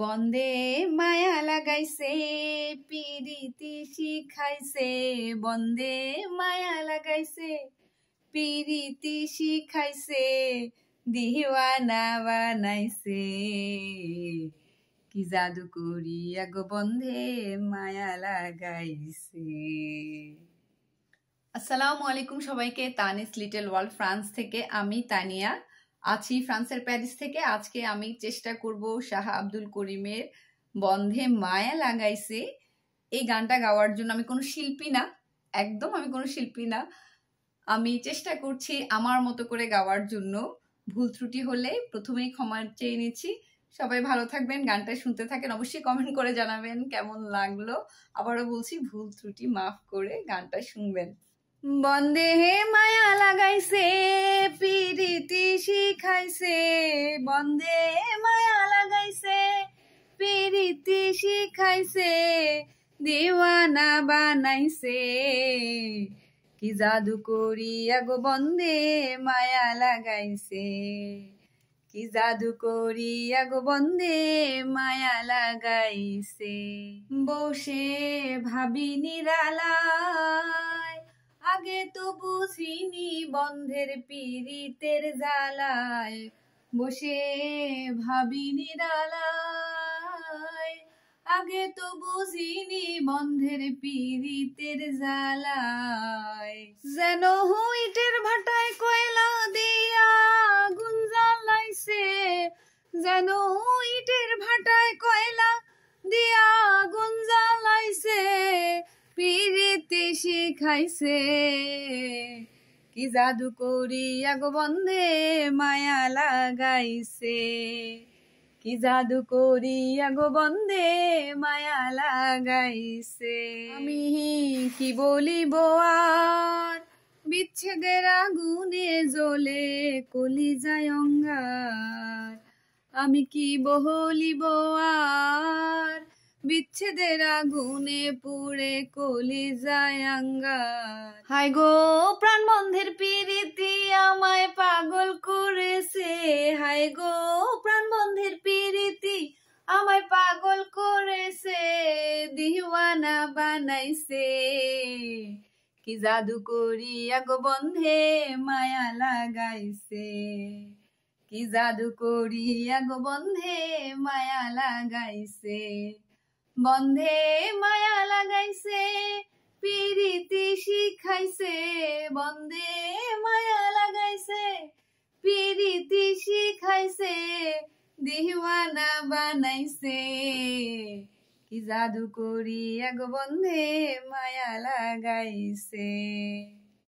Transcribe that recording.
বন্দে মায়া লাগাইছে পিরিতি শিখাইছে বন্দে মায়া লাগাইছে পিরিতি শিখাইছে দিওয়ানা বানাইছে কি জাদু করি গো বন্ধে মায়া লাগাইছে আসসালামু আলাইকুম সবাইকে তানিস লিটল ওয়ার্ল্ড ফ্রান্স থেকে আমি তানিয়া আছি ফ্রান্সের প্যারিস থেকে আজকে আমি চেষ্টা করব শাহ আব্দুল করিমের বন্ধে মায়া লাগাইছে এই গানটা গাওয়ার জন্য আমি কোনো শিল্পী না একদম আমি কোনো শিল্পী না আমি চেষ্টা করছি আমার মতো করে গাওয়ার জন্য ভুল ত্রুটি হলে প্রথমেই ক্ষমা চেয়ে নিচ্ছি সবাই ভালো থাকবেন গানটা শুনতে থাকেন অবশ্যই কমেন্ট করে জানাবেন কেমন লাগলো আবারও বলছি ভুল ত্রুটি মাফ করে গানটা শুনবেন বন্দেহে মায়া লাগাইছে পিরিতি শিখাইছে বন্দে মায়া লাগাইছে পিরিতি শিখাইছে দেওয়ানা বানাইছে কি জাদু করি গো বন্দে মায়া লাগাইছে কি জাদু করি আগো বন্দে মায়া লাগাইছে বসে ভাবি নিরালা তো বুঝিনি বন্ধের পীড়িতের জ্বালায় বসে ভাবিনি দালায় আগে তো বুঝিনি বন্ধের পীড়িতের জ্বালায় যেন হুইটের ভাটায় কয়লা দিয়া আগুন জ্বালাইছে যেন ইটের ভাটায় কয়লা দিয়া আগুন দেখতে শিখাইছে কি জাদু করি বন্ধে মায়া লাগাইছে কি জাদু করি গো বন্ধে মায়া লাগাইছে আমি কি বলিব বোয়ার বিচ্ছেদের আগুনে জ্বলে যায় অঙ্গার আমি কি বহলিব বোয়ার বিচ্ছেদের আগুনে পুড়ে কলিজায় আঙ্গার হাই গো প্রাণ বন্ধের পিরিতি আমায় পাগল করেছে হাই গো প্রাণ বন্ধের পিরিতি আমায় পাগল করেছে দিওয়ানা বানাইছে কি জাদু করিয়া গো বন্ধে মায়া লাগাইছে কি জাদু করিয়া গো বন্ধে মায়া লাগাইছে বন্ধে মায়া লাগাইছে পিরিতি শিখাইছে বন্ধে মায়া লাগাইছে পিরিতি শিখাইছে দিহানা বানাইছে কি জাদু করি এক বন্ধে মায়া লাগাইছে